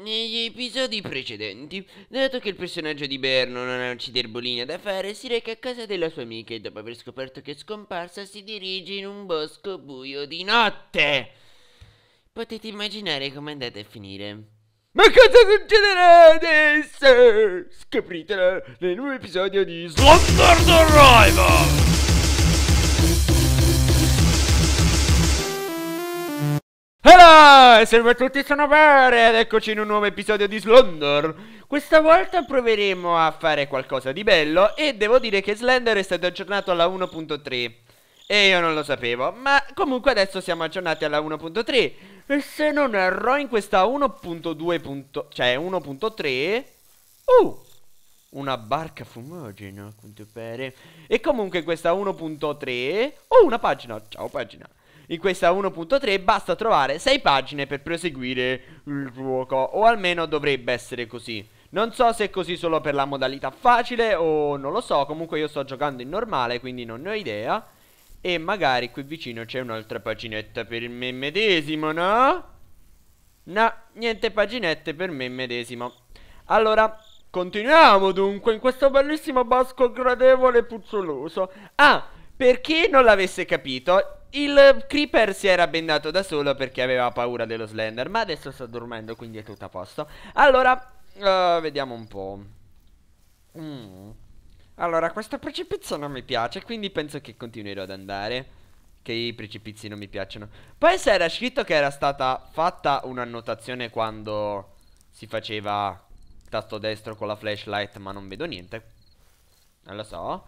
Negli episodi precedenti, dato che il personaggio di Berno non ha un ciderbolino da fare, si reca a casa della sua amica e dopo aver scoperto che è scomparsa si dirige in un bosco buio di notte. Potete immaginare come andate a finire. Ma cosa succederà adesso? Scopritelo nel nuovo episodio di Slumber Survival! Hello! Ah, salve a tutti, sono Bare ed eccoci in un nuovo episodio di Slender. Questa volta proveremo a fare qualcosa di bello e devo dire che Slender è stato aggiornato alla 1.3. E io non lo sapevo, ma comunque adesso siamo aggiornati alla 1.3. E se non erro in questa 1.2. cioè 1.3... Uh! Una barca fumogena, a quanto pare. E comunque questa 1.3... Oh, uh, una pagina! Ciao pagina! in questa 1.3 basta trovare 6 pagine per proseguire il gioco, o almeno dovrebbe essere così. Non so se è così solo per la modalità facile o non lo so, comunque io sto giocando in normale, quindi non ne ho idea. E magari qui vicino c'è un'altra paginetta per me medesimo, no? No, niente paginette per me medesimo. Allora, continuiamo dunque in questo bellissimo bosco gradevole e puzzoloso. Ah, per chi non l'avesse capito, il creeper si era bendato da solo perché aveva paura dello slender Ma adesso sta dormendo quindi è tutto a posto Allora, uh, vediamo un po' mm. Allora, questo precipizio non mi piace Quindi penso che continuerò ad andare Che i precipizi non mi piacciono Poi se era scritto che era stata fatta un'annotazione quando si faceva tasto destro con la flashlight Ma non vedo niente Non lo so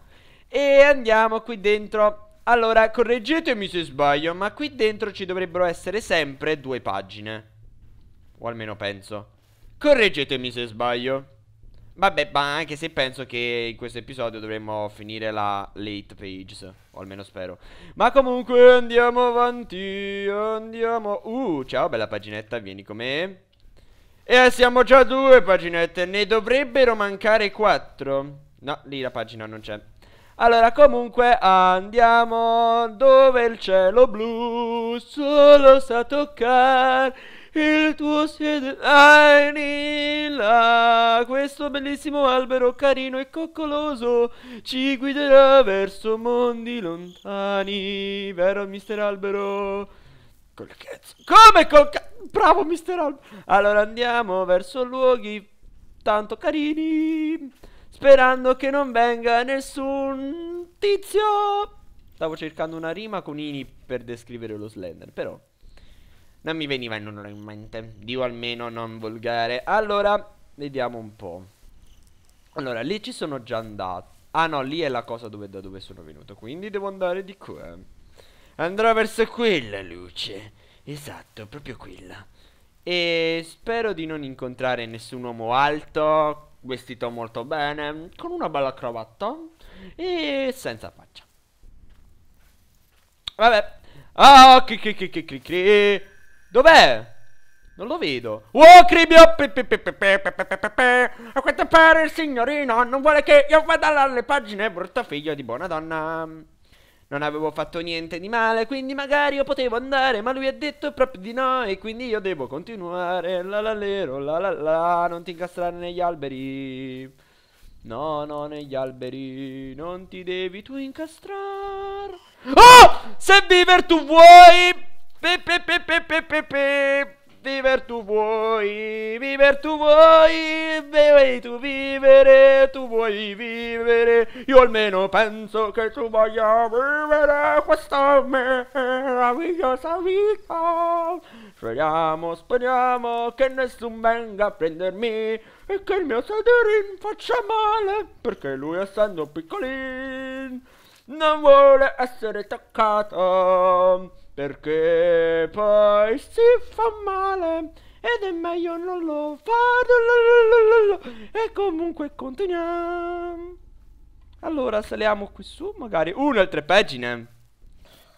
E andiamo qui dentro allora, correggetemi se sbaglio, ma qui dentro ci dovrebbero essere sempre due pagine. O almeno penso. Correggetemi se sbaglio. Vabbè, ma anche se penso che in questo episodio dovremmo finire la late page, o almeno spero. Ma comunque andiamo avanti, andiamo... Uh, ciao, bella paginetta, vieni con me. E siamo già due paginette, ne dovrebbero mancare quattro. No, lì la pagina non c'è. Allora, comunque, andiamo dove il cielo blu solo sa toccare il tuo sede là questo bellissimo albero carino e coccoloso ci guiderà verso mondi lontani vero mister albero col cazzo come col cazzo bravo mister albero allora andiamo verso luoghi tanto carini Sperando che non venga nessun tizio. Stavo cercando una rima con Ini per descrivere lo Slender, però non mi veniva in mente. Dio almeno non volgare. Allora, vediamo un po'. Allora, lì ci sono già andato. Ah no, lì è la cosa dove, da dove sono venuto. Quindi devo andare di qua. Andrò verso quella luce. Esatto, proprio quella. E spero di non incontrare nessun uomo alto vestito molto bene, con una bella cravatta e senza faccia. Vabbè. Ah, cri cri cri cri cri cri. Dov'è? Non lo vedo. Oh, cribio! Oh, A quanto pare il signorino non vuole che io vada alle pagine, brutto figlio di buona donna non avevo fatto niente di male, quindi magari io potevo andare, ma lui ha detto proprio di no e quindi io devo continuare. La la lero, la la la, non ti incastrare negli alberi. No, no, negli alberi non ti devi tu incastrare. Oh! Se viver tu vuoi! Pe, Viver tu vuoi, viver tu vuoi, devi tu vivere, tu vuoi vivere. Io almeno penso che tu voglia vivere questa meravigliosa vita. Speriamo, speriamo che nessuno venga a prendermi e che il mio sederin faccia male, perché lui essendo piccolino non vuole essere toccato perché poi si fa male ed è meglio non lo fare e comunque continuiamo allora saliamo qui su magari una o tre pagine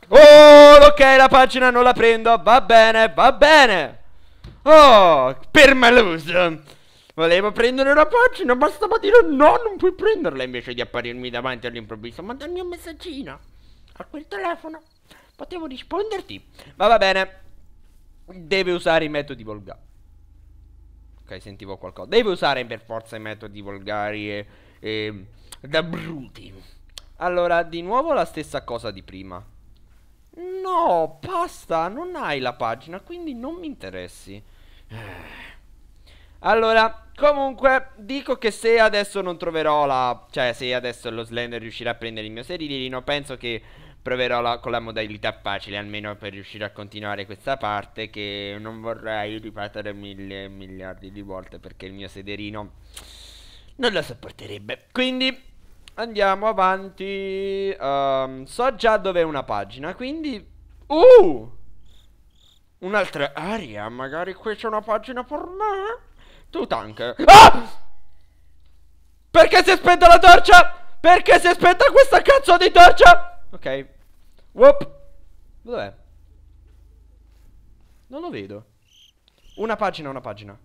oh ok la pagina non la prendo va bene va bene oh per permalus Volevo prendere una pagina, bastava dire no, non puoi prenderla invece di apparirmi davanti all'improvviso, mandami un messaggino a quel telefono. Potevo risponderti. Ma va bene. Deve usare i metodi volgari. Ok, sentivo qualcosa. Deve usare per forza i metodi volgari e, e da bruti. Allora, di nuovo la stessa cosa di prima. No, basta, non hai la pagina, quindi non mi interessi. Eh. Allora, comunque, dico che se adesso non troverò la... Cioè, se adesso lo Slender riuscirà a prendere il mio serilino, penso che proverò la, con la modalità facile almeno per riuscire a continuare questa parte che non vorrei ripetere mille miliardi di volte perché il mio sederino non lo sopporterebbe quindi andiamo avanti um, so già dove è una pagina quindi uh un'altra aria magari qui c'è una pagina per me tu tank ah! perché si aspetta la torcia perché si aspetta questa cazzo di torcia ok Whoop. Dov'è? Non lo vedo. Una pagina, una pagina.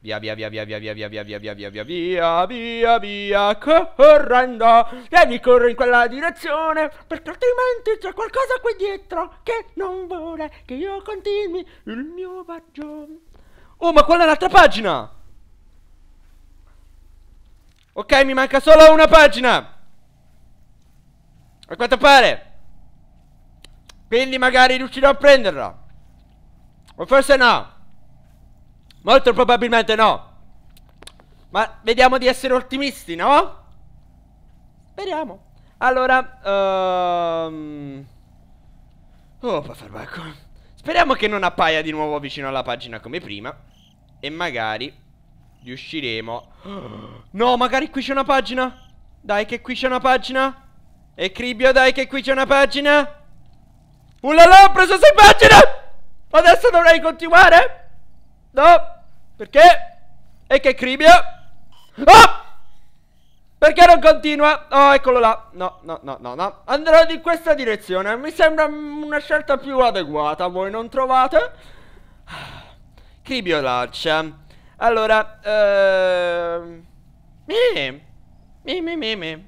Via, via, via, via, via, via, via, via, via, via, via, via, via, via, via, correndo. Vieni, corri in quella direzione, perché altrimenti c'è qualcosa qui dietro che non vuole che io continui il mio viaggio. Oh, ma quella è l'altra pagina! Ok, mi manca solo una pagina! A quanto pare Quindi magari riuscirò a prenderla O forse no Molto probabilmente no Ma vediamo di essere ottimisti, no? Speriamo Allora um... Oh, paffarbacco Speriamo che non appaia di nuovo vicino alla pagina come prima E magari riusciremo No, magari qui c'è una pagina Dai che qui c'è una pagina e Cribio dai che qui c'è una pagina Ullala ho preso 6 pagine Adesso dovrei continuare? No Perché? E che Cribio Oh perché non continua? Oh, eccolo là. No, no, no, no, no. Andrò in questa direzione. Mi sembra una scelta più adeguata. Voi non trovate? Cribio lancia Allora, ehm... Eh, mi, mi, mi, mi.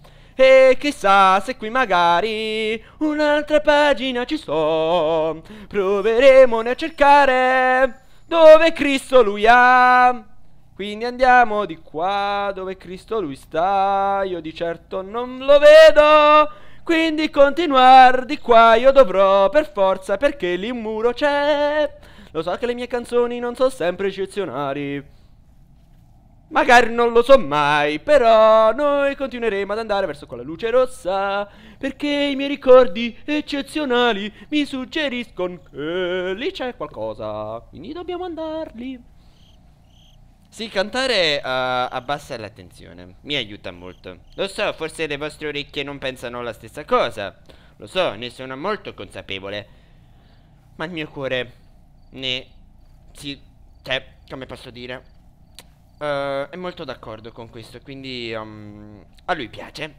E chissà se qui magari un'altra pagina ci so. Proveremo a cercare dove Cristo lui ha. Quindi andiamo di qua dove Cristo lui sta. Io di certo non lo vedo. Quindi continuar di qua io dovrò per forza perché lì un muro c'è. Lo so che le mie canzoni non sono sempre eccezionali. Magari non lo so mai, però noi continueremo ad andare verso quella luce rossa, perché i miei ricordi eccezionali mi suggeriscono che lì c'è qualcosa, quindi dobbiamo andarli. Sì, cantare uh, abbassa l'attenzione, mi aiuta molto. Lo so, forse le vostre orecchie non pensano la stessa cosa, lo so, ne sono molto consapevole, ma il mio cuore ne... Sì, cioè, come posso dire uh, è molto d'accordo con questo, quindi um, a lui piace.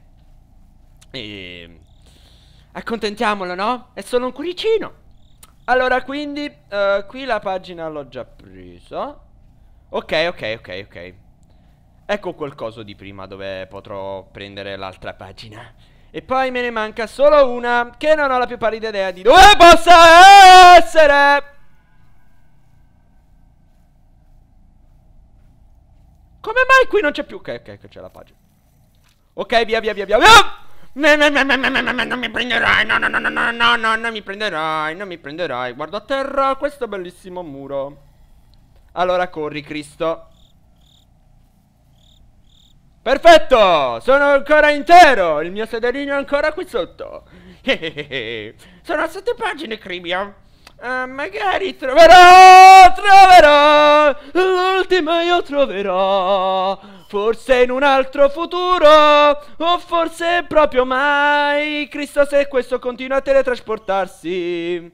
E... Accontentiamolo, no? È solo un cuoricino. Allora, quindi, uh, qui la pagina l'ho già presa. Ok, ok, ok, ok. Ecco qualcosa di prima dove potrò prendere l'altra pagina. E poi me ne manca solo una che non ho la più pallida idea di dove possa essere. Come mai qui non c'è più? Ok, ok, c'è la pagina. Ok, via, via, via, via. Ah! Non mi prenderai, no, no, no, no, no, no, no, non mi prenderai, non mi prenderai. Guarda a terra questo bellissimo muro. Allora corri, Cristo. Perfetto! Sono ancora intero! Il mio sederino è ancora qui sotto. Sono a sette pagine, Cribia. Ah, magari troverò, troverò, l'ultima io troverò. Forse in un altro futuro, o forse proprio mai. Cristo se questo continua a teletrasportarsi.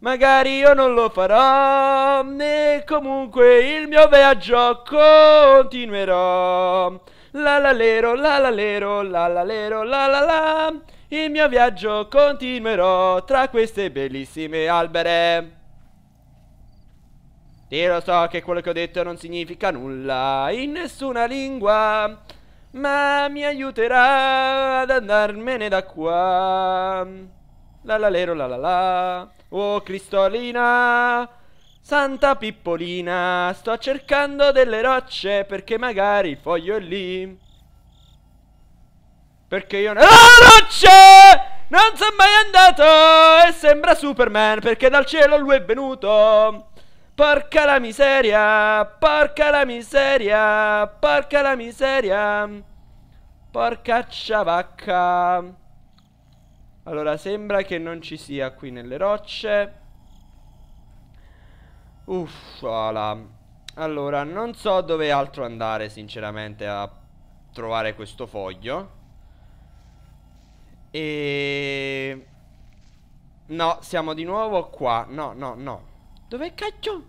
Magari io non lo farò, E comunque il mio viaggio continuerò. La la lero, la la lero, la la lero, la la la. Il mio viaggio continuerò tra queste bellissime albere. E lo so che quello che ho detto non significa nulla in nessuna lingua, ma mi aiuterà ad andarmene da qua. La la lero la la la. Oh Cristolina, Santa Pippolina, sto cercando delle rocce perché magari il foglio è lì. Perché io... Ah, non... Ah, non Non sono mai andato! E sembra Superman perché dal cielo lui è venuto! Porca la miseria! Porca la miseria! Porca la miseria! Porca ciavacca! Allora, sembra che non ci sia qui nelle rocce. Uffala. Allora, non so dove altro andare, sinceramente, a trovare questo foglio. E... No, siamo di nuovo qua. No, no, no. Dov'è cacchio?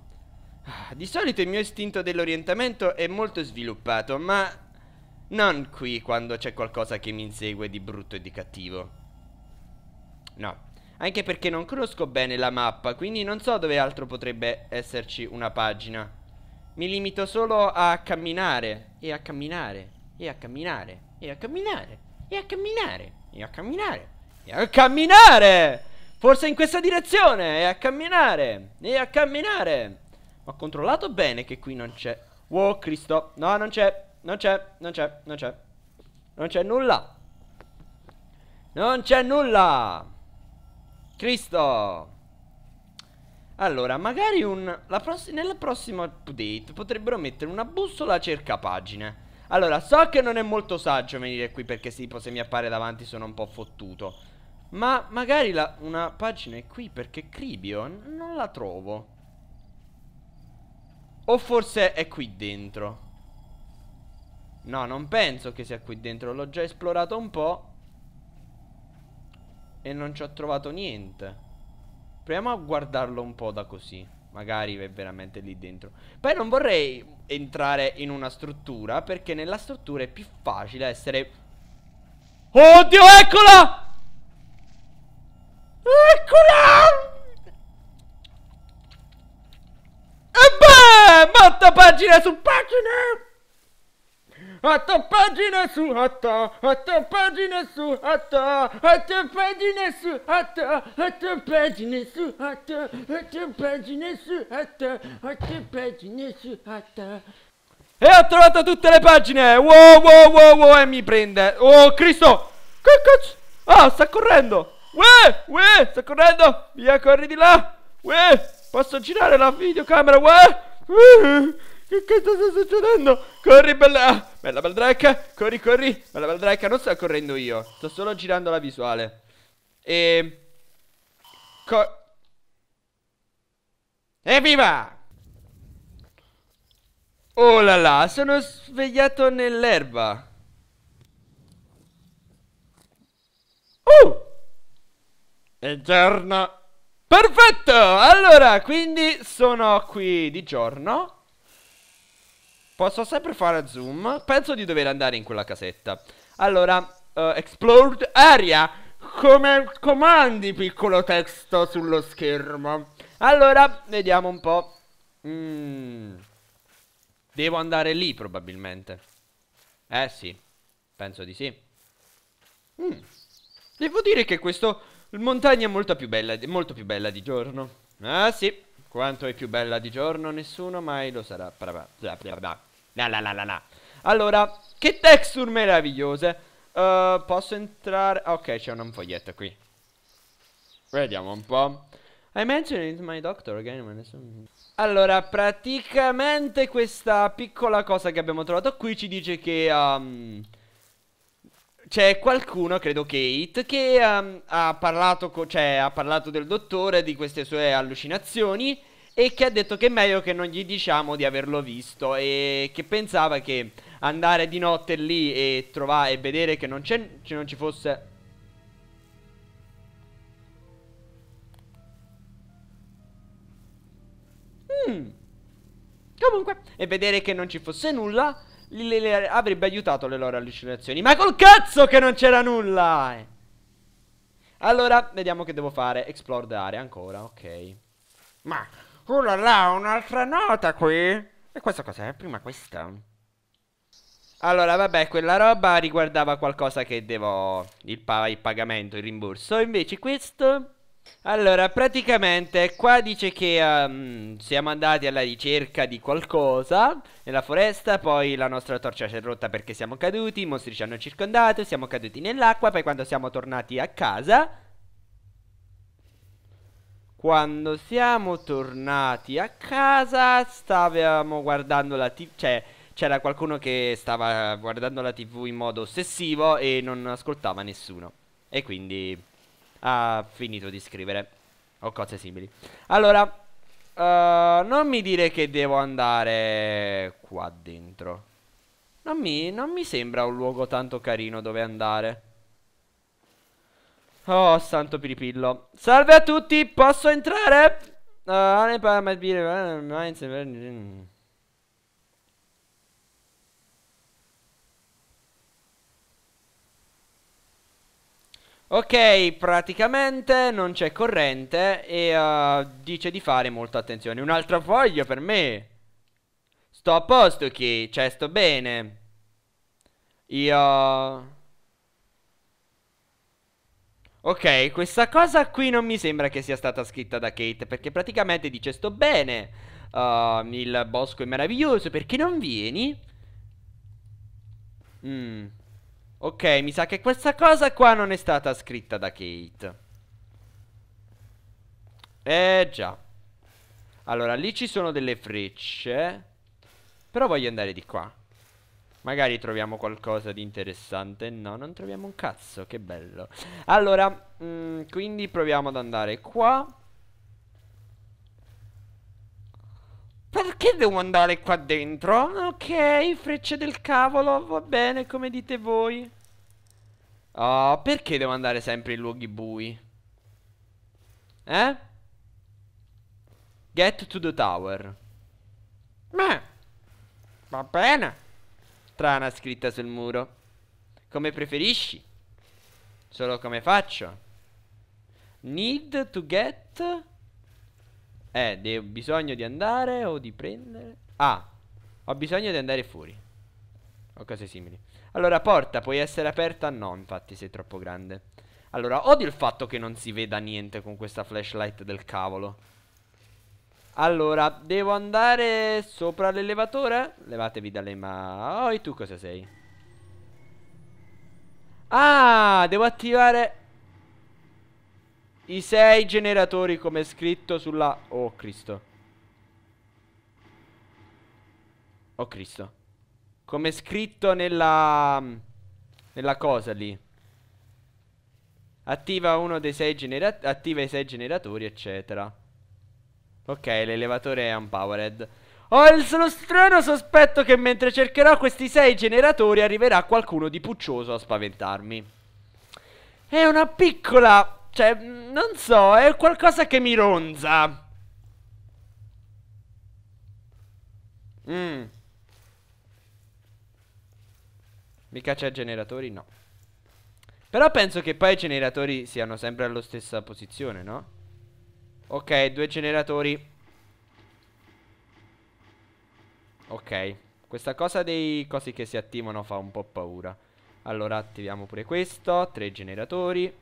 Ah, di solito il mio istinto dell'orientamento è molto sviluppato, ma... Non qui, quando c'è qualcosa che mi insegue di brutto e di cattivo. No. Anche perché non conosco bene la mappa, quindi non so dove altro potrebbe esserci una pagina. Mi limito solo a camminare, e a camminare, e a camminare, e a camminare, e a camminare. E a camminare. E a camminare! Forse in questa direzione! E a camminare! E a camminare! ho controllato bene che qui non c'è... Wow, Cristo! No, non c'è! Non c'è! Non c'è! Non c'è! Non c'è nulla! Non c'è nulla! Cristo! Allora, magari un... Nel prossimo update potrebbero mettere una bussola cerca pagine. Allora, so che non è molto saggio venire qui perché tipo se mi appare davanti sono un po' fottuto. Ma magari la, una pagina è qui perché Cribio non la trovo. O forse è qui dentro. No, non penso che sia qui dentro. L'ho già esplorato un po'. E non ci ho trovato niente. Proviamo a guardarlo un po' da così. Magari è veramente lì dentro. Poi non vorrei entrare in una struttura perché nella struttura è più facile essere... Oddio, eccola! Eccola! E beh, matta pagina su pagina! otto pagine su otto, otto pagine su otto, otto pagine su otto, otto pagine su otto, otto pagine su otto, otto pagine su otto. E ho trovato tutte le pagine! Wow, wow, wow, wow, e mi prende! Oh, Cristo! Che Ah, sta correndo! Uè, uè, sta correndo! Via, corri di là! Uè, posso girare la videocamera, uè! Uh, che, cosa sta succedendo? Corri, bella... Bella Baldracca, corri, corri. Bella Baldracca, non sto correndo io. Sto solo girando la visuale. E... Co... Evviva! Oh là là, sono svegliato nell'erba. Oh! È giorno. Perfetto! Allora, quindi sono qui di giorno. Posso sempre fare zoom. Penso di dover andare in quella casetta. Allora, uh, explode area. Come comandi, piccolo testo sullo schermo. Allora, vediamo un po'. Mm. Devo andare lì, probabilmente. Eh, sì. Penso di sì. Mm. Devo dire che questo... Montagna è molto più bella, molto più bella di giorno. Ah, sì. Quanto è più bella di giorno, nessuno mai lo sarà. La la la la la. Allora, che texture meravigliose. Uh, posso entrare... Ok, c'è un foglietto qui. Vediamo un po'. I mentioned it my doctor again. Allora, praticamente questa piccola cosa che abbiamo trovato qui ci dice che... Um, c'è qualcuno, credo Kate, che um, ha, parlato co- cioè, ha parlato del dottore, di queste sue allucinazioni e che ha detto che è meglio che non gli diciamo di averlo visto e che pensava che andare di notte lì e trovare e vedere che non, che non ci fosse... Mm. Comunque, e vedere che non ci fosse nulla le, le, avrebbe aiutato le loro allucinazioni. Ma col cazzo che non c'era nulla! Eh. Allora, vediamo che devo fare. Explore the area ancora, ok. Ma, oh là là, un'altra nota qui! E questa cos'è? Prima questa? Allora, vabbè, quella roba riguardava qualcosa che devo... Il, pa il pagamento, il rimborso. Invece questo... Allora, praticamente qua dice che um, siamo andati alla ricerca di qualcosa nella foresta, poi la nostra torcia si è rotta perché siamo caduti, i mostri ci hanno circondato, siamo caduti nell'acqua, poi quando siamo tornati a casa... Quando siamo tornati a casa stavamo guardando la tv, cioè c'era qualcuno che stava guardando la tv in modo ossessivo e non ascoltava nessuno. E quindi ha finito di scrivere o cose simili. Allora, uh, non mi dire che devo andare qua dentro. Non mi, non mi sembra un luogo tanto carino dove andare. Oh, santo piripillo. Salve a tutti, posso entrare? Uh, Ok, praticamente non c'è corrente e uh, dice di fare molta attenzione. Un'altra foglia per me. Sto a posto chi? Cioè, sto bene. Io... Ok, questa cosa qui non mi sembra che sia stata scritta da Kate perché praticamente dice sto bene, uh, il bosco è meraviglioso, perché non vieni? Mmm... Ok, mi sa che questa cosa qua non è stata scritta da Kate. Eh già. Allora, lì ci sono delle frecce. Però voglio andare di qua. Magari troviamo qualcosa di interessante. No, non troviamo un cazzo, che bello. Allora, mh, mm, quindi proviamo ad andare qua. Perché devo andare qua dentro? Ok, frecce del cavolo, va bene, come dite voi. Oh, perché devo andare sempre in luoghi bui? Eh? Get to the tower. Beh, va bene. Trana scritta sul muro. Come preferisci. Solo come faccio. Need to get... Eh, ho bisogno di andare o di prendere? Ah, ho bisogno di andare fuori. O cose simili. Allora, porta, puoi essere aperta? No, infatti, sei troppo grande. Allora, odio il fatto che non si veda niente con questa flashlight del cavolo. Allora, devo andare sopra l'elevatore? Levatevi dalle mani. Oh, e tu cosa sei? Ah, devo attivare... I sei generatori come scritto sulla... Oh Cristo Oh Cristo Come scritto nella... Nella cosa lì Attiva uno dei sei generatori Attiva i sei generatori eccetera Ok l'elevatore è unpowered Ho oh, il solo strano sospetto che mentre cercherò questi sei generatori Arriverà qualcuno di puccioso a spaventarmi È una piccola cioè, non so, è qualcosa che mi ronza. Mm. Mica c'è generatori? No. Però penso che poi i generatori siano sempre alla stessa posizione, no? Ok, due generatori. Ok. Questa cosa dei cosi che si attivano fa un po' paura. Allora attiviamo pure questo. Tre generatori.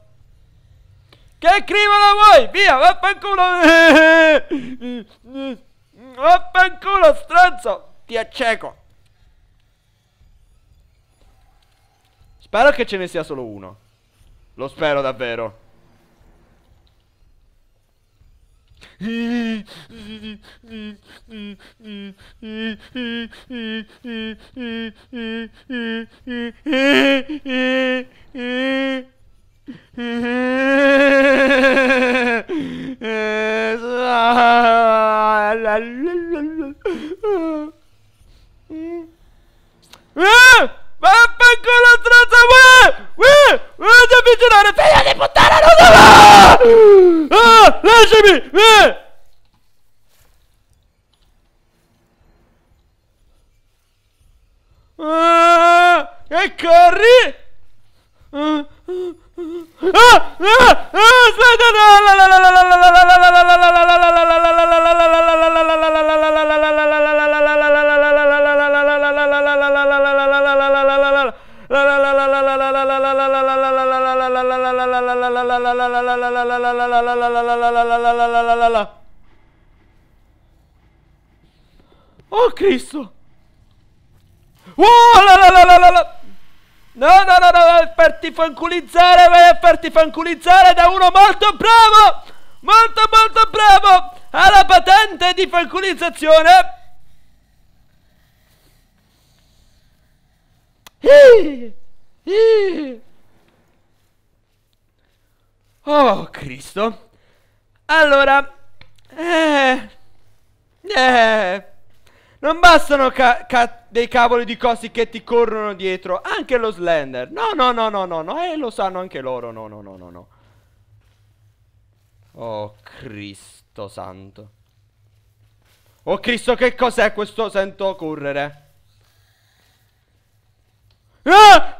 Che scrivono voi? Via, vaffanculo! Vaffanculo, stronzo! Ti acceco! Spero che ce ne sia solo uno. Lo spero davvero. Piccolo trozza Ti avvicinare Figlio di puttana Non so ah, Lasciami eh. ah, E corri ah. Oh Cristo! Oh, la, la, la, la, la, la. No, no, no, no, vai a farti fanculizzare, vai a farti fanculizzare da uno molto bravo! Molto, molto bravo! Ha la patente di fanculizzazione! Oh, Cristo! Allora... Eh... Eh... Non bastano ca ca dei cavoli di cosi che ti corrono dietro. Anche lo Slender. No, no, no, no, no, no. E eh, lo sanno anche loro. No, no, no, no, no. Oh, Cristo santo. Oh, Cristo, che cos'è questo? Sento correre. Ah!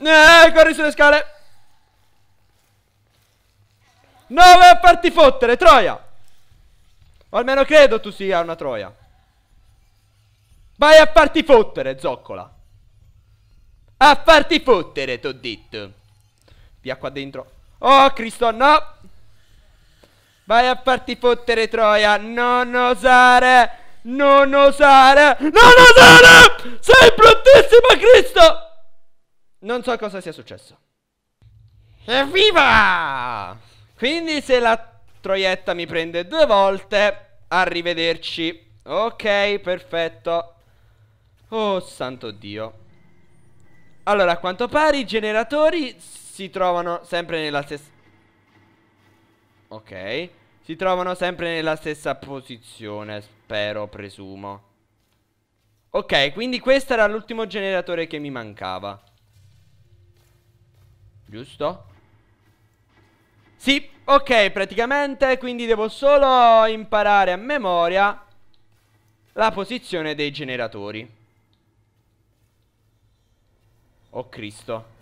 Eh, corri sulle scale. No, vai a farti fottere, troia! O almeno credo tu sia una troia. Vai a farti fottere, zoccola. A farti fottere, t'ho detto. Via qua dentro. Oh, Cristo, no! Vai a farti fottere, troia. Non osare! Non osare! Non osare! Sei bruttissimo, Cristo! Non so cosa sia successo. Evviva! Quindi se la troietta mi prende due volte, arrivederci. Ok, perfetto. Oh, santo Dio. Allora, a quanto pare i generatori si trovano sempre nella stessa... Ok. Si trovano sempre nella stessa posizione, spero, presumo. Ok, quindi questo era l'ultimo generatore che mi mancava. Giusto? Sì, ok, praticamente, quindi devo solo imparare a memoria la posizione dei generatori. Oh Cristo.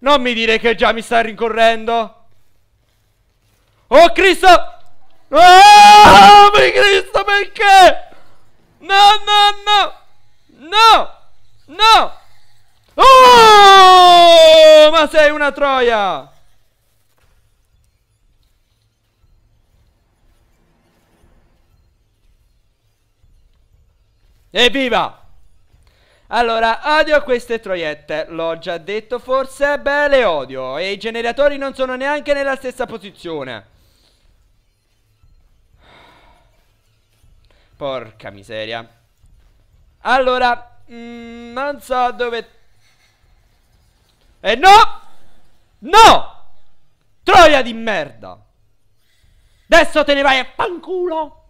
Non mi dire che già mi sta rincorrendo. Oh Cristo! No, oh, per Cristo, perché? No, no, no! No! No! Oh, ma sei una troia! Evviva! Allora, odio queste troiette, l'ho già detto forse, beh le odio e i generatori non sono neanche nella stessa posizione. Porca miseria. Allora, mh, mm, non so dove e no! No! Troia di merda! Adesso te ne vai a fanculo!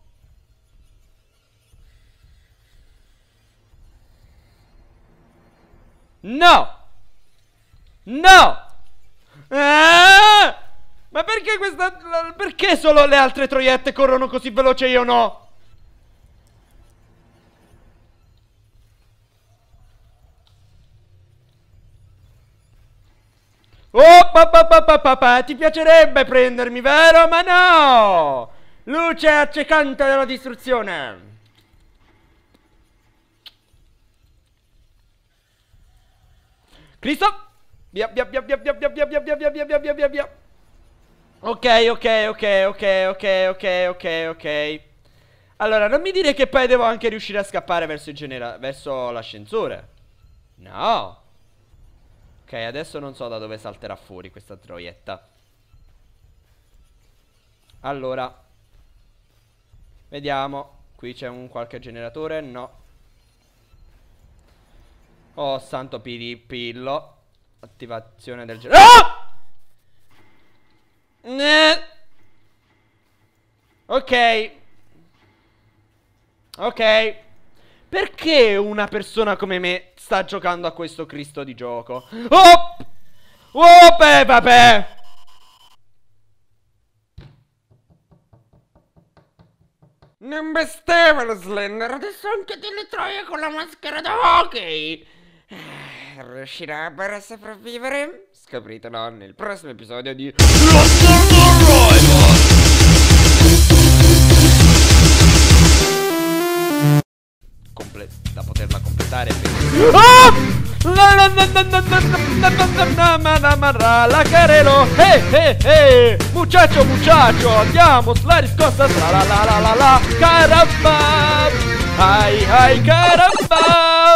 No! No! Eh! Ma perché questa... Perché solo le altre troiette corrono così veloce e io no? Oh, papà, papà, papà, ti piacerebbe prendermi, vero? Ma no! Luce accecante della distruzione! Cristo! Via, via, via, via, via, via, via, via, via, via, via, via, via, via. Ok, ok, ok, ok, ok, ok, ok, ok. Allora, non mi dire che poi devo anche riuscire a scappare verso il genera... verso l'ascensore. No. Ok, adesso non so da dove salterà fuori questa troietta. Allora. Vediamo. Qui c'è un qualche generatore? No. Oh, santo piripillo. Attivazione del generatore. Ah! Ok. Ok. Perché una persona come me sta giocando a questo Cristo di gioco? Oh! Oh, beh, vabbè! Non bastava lo Slender, adesso anche te le troie con la maschera da hockey! Eh, riuscirà a sopravvivere? Scopritelo nel prossimo episodio di... comple da poterla completare per... ah! La carelo, eh eh eh, muchacho muchacho, andiamo, la riscossa, la la la la la la, caramba, ai ai caramba.